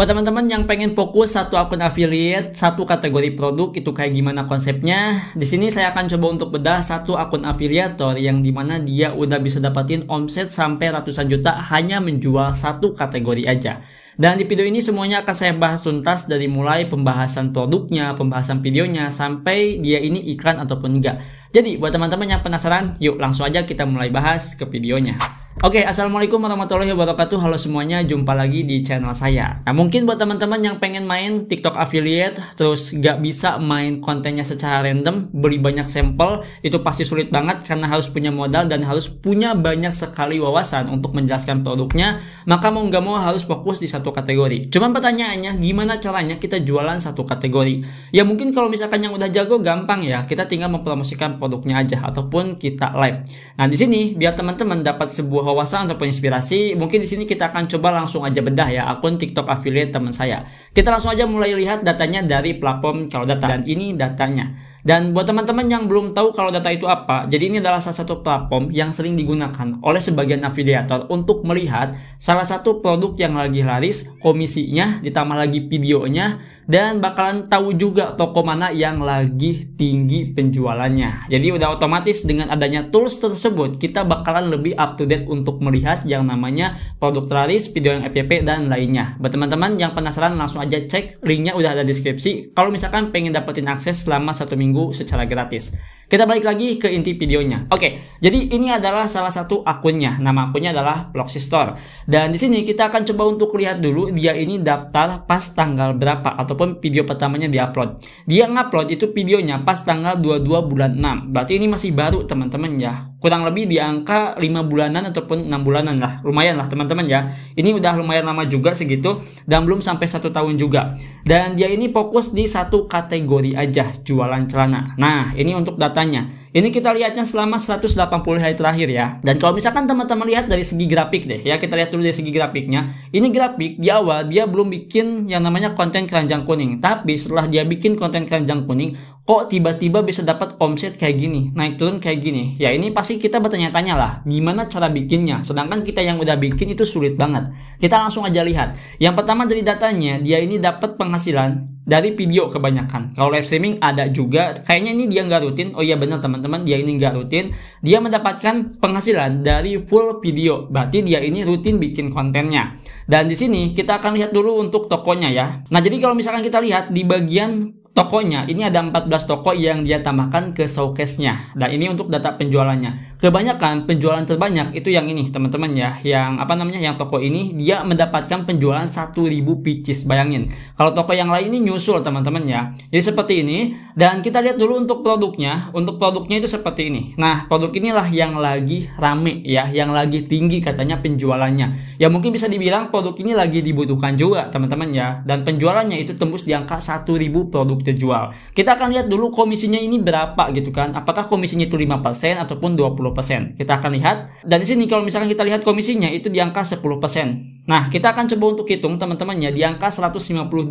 Buat teman-teman yang pengen fokus satu akun affiliate, satu kategori produk itu kayak gimana konsepnya, di sini saya akan coba untuk bedah satu akun afiliator yang dimana dia udah bisa dapatin omset sampai ratusan juta hanya menjual satu kategori aja. Dan di video ini semuanya akan saya bahas tuntas dari mulai pembahasan produknya, pembahasan videonya, sampai dia ini iklan ataupun enggak. Jadi buat teman-teman yang penasaran, yuk langsung aja kita mulai bahas ke videonya. Oke, okay, assalamualaikum warahmatullahi wabarakatuh. Halo semuanya, jumpa lagi di channel saya. Nah, mungkin buat teman-teman yang pengen main TikTok affiliate, terus gak bisa main kontennya secara random, beli banyak sampel, itu pasti sulit banget karena harus punya modal dan harus punya banyak sekali wawasan untuk menjelaskan produknya. Maka mau nggak mau harus fokus di satu kategori. Cuman pertanyaannya, gimana caranya kita jualan satu kategori? Ya mungkin kalau misalkan yang udah jago gampang ya, kita tinggal mempromosikan produknya aja ataupun kita live. Nah di sini biar teman-teman dapat sebuah wawasan atau inspirasi, mungkin di sini kita akan coba langsung aja bedah ya akun TikTok affiliate teman saya. Kita langsung aja mulai lihat datanya dari platform kalau data dan ini datanya. Dan buat teman-teman yang belum tahu kalau data itu apa, jadi ini adalah salah satu platform yang sering digunakan oleh sebagian afiliator untuk melihat salah satu produk yang lagi laris, komisinya, ditambah lagi videonya, dan bakalan tahu juga toko mana yang lagi tinggi penjualannya. Jadi udah otomatis dengan adanya tools tersebut kita bakalan lebih up to date untuk melihat yang namanya produk tralis, video yang FYP dan lainnya. Buat teman-teman yang penasaran langsung aja cek linknya udah ada di deskripsi. Kalau misalkan pengen dapetin akses selama satu minggu secara gratis. Kita balik lagi ke inti videonya. Oke, jadi ini adalah salah satu akunnya. Nama akunnya adalah Bloxy Store. Dan di sini kita akan coba untuk lihat dulu dia ini daftar pas tanggal berapa atau walaupun video pertamanya diupload. Dia ngupload itu videonya pas tanggal 22 bulan 6. Berarti ini masih baru teman-teman ya. Kurang lebih di angka 5 bulanan ataupun 6 bulanan lah. Lumayan lah teman-teman ya. Ini udah lumayan lama juga segitu dan belum sampai satu tahun juga. Dan dia ini fokus di satu kategori aja jualan celana. Nah, ini untuk datanya. Ini kita lihatnya selama 180 hari terakhir ya. Dan kalau misalkan teman-teman lihat dari segi grafik deh, ya kita lihat dulu dari segi grafiknya. Ini grafik di awal dia belum bikin yang namanya konten keranjang kuning. Tapi setelah dia bikin konten keranjang kuning, kok tiba-tiba bisa dapat omset kayak gini, naik turun kayak gini. Ya ini pasti kita bertanya-tanya lah, gimana cara bikinnya. Sedangkan kita yang udah bikin itu sulit banget. Kita langsung aja lihat. Yang pertama dari datanya, dia ini dapat penghasilan dari video kebanyakan. Kalau live streaming ada juga, kayaknya ini dia nggak rutin. Oh iya benar teman-teman, dia ini nggak rutin. Dia mendapatkan penghasilan dari full video. Berarti dia ini rutin bikin kontennya. Dan di sini kita akan lihat dulu untuk tokonya ya. Nah jadi kalau misalkan kita lihat di bagian tokonya, ini ada 14 toko yang dia tambahkan ke showcase-nya. Dan ini untuk data penjualannya kebanyakan penjualan terbanyak itu yang ini teman-teman ya yang apa namanya yang toko ini dia mendapatkan penjualan 1000 pieces bayangin kalau toko yang lain ini nyusul teman-teman ya jadi seperti ini dan kita lihat dulu untuk produknya untuk produknya itu seperti ini nah produk inilah yang lagi rame ya yang lagi tinggi katanya penjualannya ya mungkin bisa dibilang produk ini lagi dibutuhkan juga teman-teman ya dan penjualannya itu tembus di angka 1000 produk terjual kita akan lihat dulu komisinya ini berapa gitu kan apakah komisinya itu 5% ataupun 20 10%. Kita akan lihat. Dan di sini kalau misalkan kita lihat komisinya itu di angka 10%. Nah, kita akan coba untuk hitung teman temannya di angka 152.000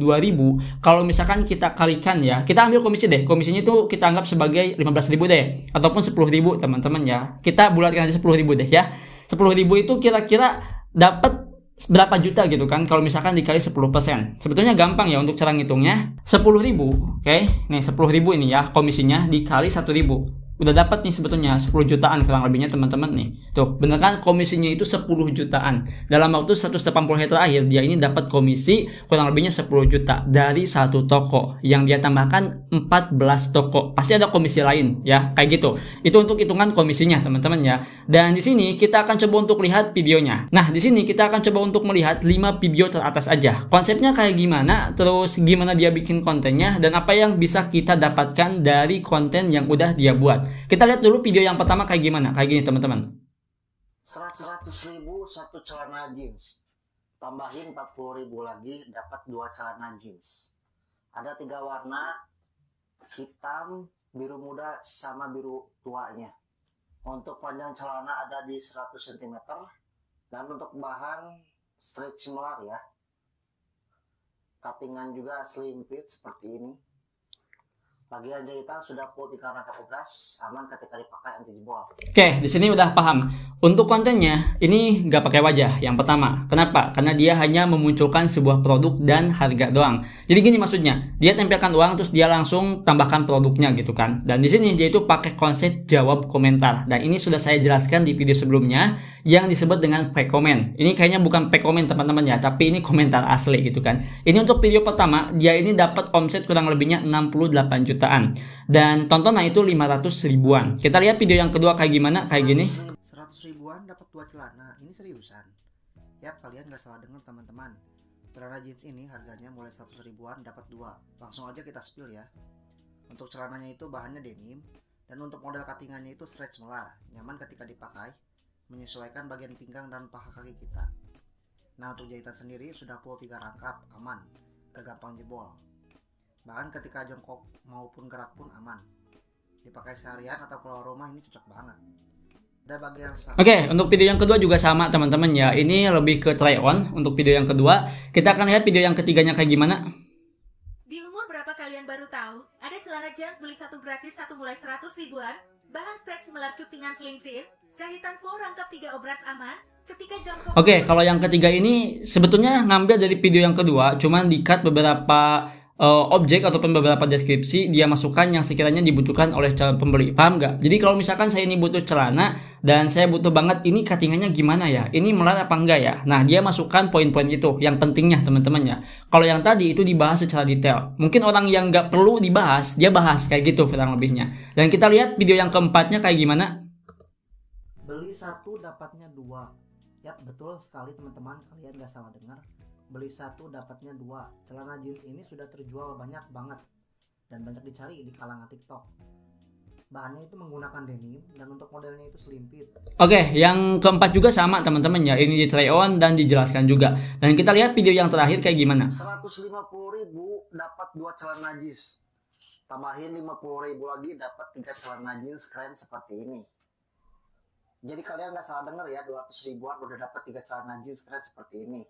kalau misalkan kita kalikan ya. Kita ambil komisi deh. Komisinya itu kita anggap sebagai 15.000 deh ataupun 10.000 teman-teman ya. Kita bulatkan aja 10.000 deh ya. 10.000 itu kira-kira dapat berapa juta gitu kan kalau misalkan dikali 10%. Sebetulnya gampang ya untuk cara ngitungnya. 10.000, oke. Okay? Nih 10.000 ini ya komisinya dikali 1.000 udah dapat nih sebetulnya 10 jutaan kurang lebihnya teman-teman nih tuh bener kan komisinya itu 10 jutaan dalam waktu 180 hari terakhir dia ini dapat komisi kurang lebihnya 10 juta dari satu toko yang dia tambahkan 14 toko pasti ada komisi lain ya kayak gitu itu untuk hitungan komisinya teman-teman ya dan di sini kita akan coba untuk lihat videonya nah di sini kita akan coba untuk melihat 5 video teratas aja konsepnya kayak gimana terus gimana dia bikin kontennya dan apa yang bisa kita dapatkan dari konten yang udah dia buat kita lihat dulu video yang pertama kayak gimana. Kayak gini teman-teman. 100 ribu satu celana jeans. Tambahin 40 ribu lagi dapat dua celana jeans. Ada tiga warna, hitam, biru muda, sama biru tuanya. Untuk panjang celana ada di 100 cm. Dan untuk bahan stretch melar ya. katingan juga slim fit seperti ini bagian jahitan sudah full dikarenakan obras, aman ketika dipakai anti jebol. Oke, okay, di sini udah paham. Untuk kontennya, ini nggak pakai wajah yang pertama. Kenapa? Karena dia hanya memunculkan sebuah produk dan harga doang. Jadi gini maksudnya, dia tempelkan uang terus dia langsung tambahkan produknya gitu kan. Dan di sini dia itu pakai konsep jawab komentar. Dan ini sudah saya jelaskan di video sebelumnya yang disebut dengan fake comment. Ini kayaknya bukan fake comment teman-teman ya, tapi ini komentar asli gitu kan. Ini untuk video pertama, dia ini dapat omset kurang lebihnya 68 jutaan. Dan tontonan itu 500 ribuan. Kita lihat video yang kedua kayak gimana, kayak gini ribuan dapat dua celana. Ini seriusan. Yap, kalian gak salah dengar teman-teman. Celana jeans ini harganya mulai 100 ribuan dapat dua. Langsung aja kita spill ya. Untuk celananya itu bahannya denim, dan untuk model cuttingannya itu stretch melar, nyaman ketika dipakai, menyesuaikan bagian pinggang dan paha kaki kita. Nah untuk jahitan sendiri sudah full 3 rangkap, aman, gak gampang jebol. Bahkan ketika jongkok maupun gerak pun aman. Dipakai seharian atau keluar rumah ini cocok banget. Oke, okay, untuk video yang kedua juga sama teman-teman ya. Ini lebih ke try on untuk video yang kedua. Kita akan lihat video yang ketiganya kayak gimana. Di umur berapa kalian baru tahu? Ada celana jeans beli satu gratis satu mulai 100 ribuan, bahan stretch melarut dengan sling fit, jahitan full rangkap tiga obras aman, ketika jongkok... Oke, okay, kalau yang ketiga ini sebetulnya ngambil dari video yang kedua, cuman dikat beberapa Eh, objek atau beberapa deskripsi dia masukkan yang sekiranya dibutuhkan oleh calon pembeli. Paham nggak? Jadi kalau misalkan saya ini butuh celana dan saya butuh banget ini cuttingannya gimana ya? Ini melar apa enggak ya? Nah, dia masukkan poin-poin itu yang pentingnya teman-teman ya. Kalau yang tadi itu dibahas secara detail. Mungkin orang yang nggak perlu dibahas, dia bahas kayak gitu kurang lebihnya. Dan kita lihat video yang keempatnya kayak gimana? Beli satu dapatnya dua. Ya betul sekali teman-teman, kalian nggak salah dengar beli satu dapatnya dua. Celana jeans ini sudah terjual banyak banget dan banyak dicari di kalangan TikTok. Bahannya itu menggunakan denim dan untuk modelnya itu selimpit. Oke, okay, yang keempat juga sama teman-teman ya. Ini di try on dan dijelaskan juga. Dan kita lihat video yang terakhir kayak gimana. 150 ribu dapat dua celana jeans. Tambahin 50 ribu lagi dapat tiga celana jeans keren seperti ini. Jadi kalian nggak salah denger ya, 200 ribuan udah dapat tiga celana jeans keren seperti ini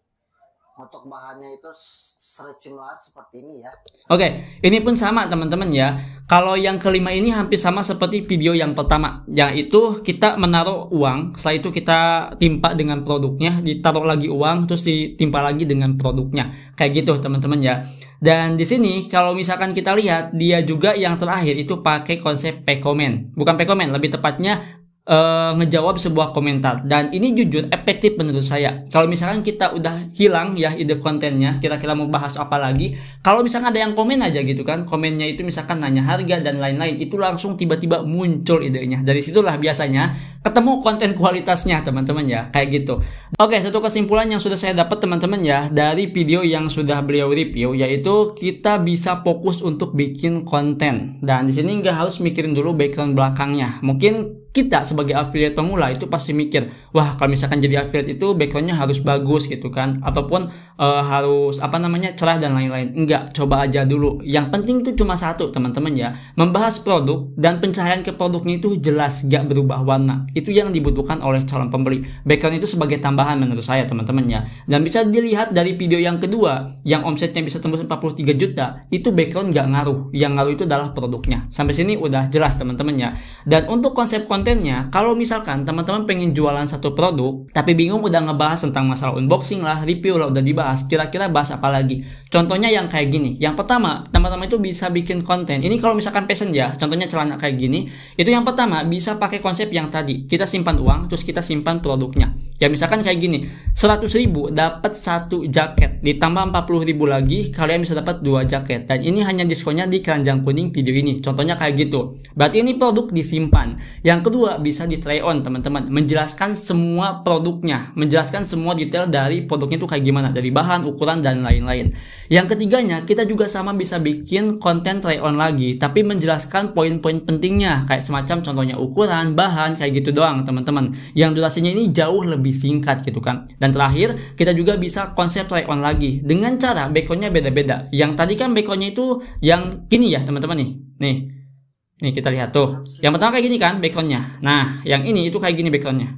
untuk bahannya itu stretching seperti ini ya. Oke, okay. ini pun sama teman-teman ya. Kalau yang kelima ini hampir sama seperti video yang pertama, yaitu kita menaruh uang, setelah itu kita timpa dengan produknya, ditaruh lagi uang, terus ditimpa lagi dengan produknya. Kayak gitu teman-teman ya. Dan di sini kalau misalkan kita lihat, dia juga yang terakhir itu pakai konsep pekomen. Bukan pekomen, lebih tepatnya uh, ngejawab sebuah komentar dan ini jujur efektif menurut saya kalau misalkan kita udah hilang ya ide kontennya kira-kira mau bahas apa lagi kalau misalkan ada yang komen aja gitu kan komennya itu misalkan nanya harga dan lain-lain itu langsung tiba-tiba muncul idenya dari situlah biasanya ketemu konten kualitasnya teman-teman ya kayak gitu oke satu kesimpulan yang sudah saya dapat teman-teman ya dari video yang sudah beliau review yaitu kita bisa fokus untuk bikin konten dan di sini nggak harus mikirin dulu background belakangnya mungkin kita sebagai affiliate pemula itu pasti mikir, wah kalau misalkan jadi affiliate itu backgroundnya harus bagus gitu kan, ataupun uh, harus apa namanya cerah dan lain-lain. Enggak, coba aja dulu. Yang penting itu cuma satu, teman-teman ya. Membahas produk dan pencahayaan ke produknya itu jelas gak berubah warna. Itu yang dibutuhkan oleh calon pembeli. Background itu sebagai tambahan menurut saya, teman-teman ya. Dan bisa dilihat dari video yang kedua yang omsetnya bisa tembus 43 juta, itu background gak ngaruh. Yang ngaruh itu adalah produknya. Sampai sini udah jelas, teman-teman ya. Dan untuk konsep kontennya, kalau misalkan teman-teman pengen jualan satu produk tapi bingung udah ngebahas tentang masalah unboxing lah, review lah udah dibahas bahas kira-kira bahas apa lagi contohnya yang kayak gini yang pertama teman-teman itu bisa bikin konten ini kalau misalkan passion ya contohnya celana kayak gini itu yang pertama bisa pakai konsep yang tadi kita simpan uang terus kita simpan produknya Ya misalkan kayak gini, 100.000 ribu dapat satu jaket, ditambah 40 ribu lagi kalian bisa dapat dua jaket. Dan ini hanya diskonnya di keranjang kuning video ini. Contohnya kayak gitu. Berarti ini produk disimpan. Yang kedua bisa di try on teman-teman, menjelaskan semua produknya, menjelaskan semua detail dari produknya itu kayak gimana, dari bahan, ukuran dan lain-lain. Yang ketiganya kita juga sama bisa bikin konten try on lagi, tapi menjelaskan poin-poin pentingnya kayak semacam contohnya ukuran, bahan kayak gitu doang teman-teman. Yang durasinya ini jauh lebih lebih singkat gitu kan. Dan terakhir, kita juga bisa konsep try on lagi dengan cara backgroundnya beda-beda. Yang tadi kan backgroundnya itu yang gini ya teman-teman nih. Nih, nih kita lihat tuh. Yang pertama kayak gini kan backgroundnya. Nah, yang ini itu kayak gini backgroundnya.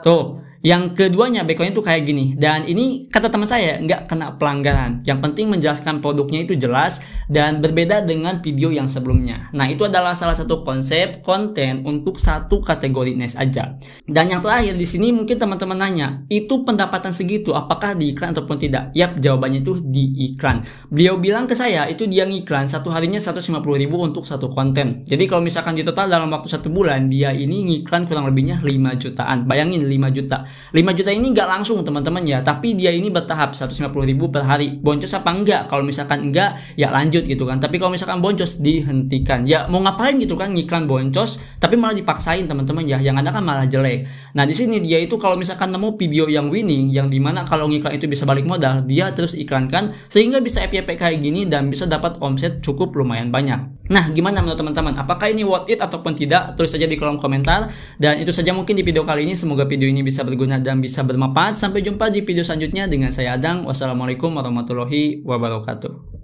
Tuh, yang keduanya background itu kayak gini dan ini kata teman saya nggak kena pelanggaran. Yang penting menjelaskan produknya itu jelas dan berbeda dengan video yang sebelumnya. Nah itu adalah salah satu konsep konten untuk satu kategori niche aja. Dan yang terakhir di sini mungkin teman-teman nanya itu pendapatan segitu apakah di iklan ataupun tidak? Yap jawabannya itu di iklan. Beliau bilang ke saya itu dia ngiklan satu harinya 150 ribu untuk satu konten. Jadi kalau misalkan di total dalam waktu satu bulan dia ini ngiklan kurang lebihnya 5 jutaan. Bayangin 5 juta 5 juta ini nggak langsung teman-teman ya, tapi dia ini bertahap 150 ribu per hari. Boncos apa enggak? Kalau misalkan enggak, ya lanjut gitu kan. Tapi kalau misalkan boncos dihentikan, ya mau ngapain gitu kan ngiklan boncos, tapi malah dipaksain teman-teman ya, yang ada kan malah jelek. Nah di sini dia itu kalau misalkan nemu video yang winning, yang dimana kalau ngiklan itu bisa balik modal, dia terus iklankan sehingga bisa FYP kayak gini dan bisa dapat omset cukup lumayan banyak. Nah gimana menurut teman-teman? Apakah ini worth it ataupun tidak? Tulis saja di kolom komentar dan itu saja mungkin di video kali ini. Semoga video ini bisa berguna berguna dan bisa bermanfaat. Sampai jumpa di video selanjutnya dengan saya Adang. Wassalamualaikum warahmatullahi wabarakatuh.